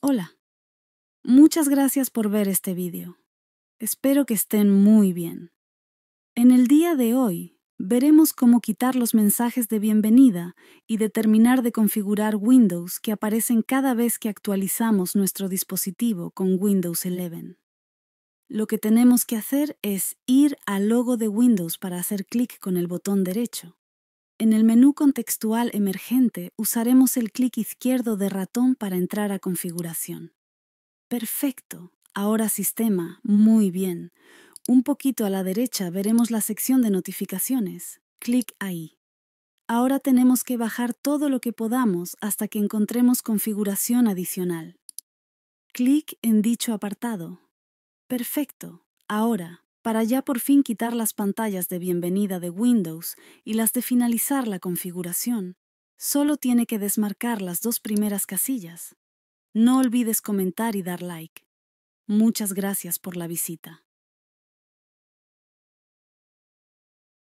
Hola. Muchas gracias por ver este vídeo. Espero que estén muy bien. En el día de hoy, veremos cómo quitar los mensajes de bienvenida y determinar de configurar Windows que aparecen cada vez que actualizamos nuestro dispositivo con Windows 11. Lo que tenemos que hacer es ir al logo de Windows para hacer clic con el botón derecho. En el menú contextual emergente usaremos el clic izquierdo de ratón para entrar a configuración. Perfecto. Ahora sistema. Muy bien. Un poquito a la derecha veremos la sección de notificaciones. Clic ahí. Ahora tenemos que bajar todo lo que podamos hasta que encontremos configuración adicional. Clic en dicho apartado. Perfecto. Ahora para ya por fin quitar las pantallas de bienvenida de Windows y las de finalizar la configuración, solo tiene que desmarcar las dos primeras casillas. No olvides comentar y dar like. Muchas gracias por la visita.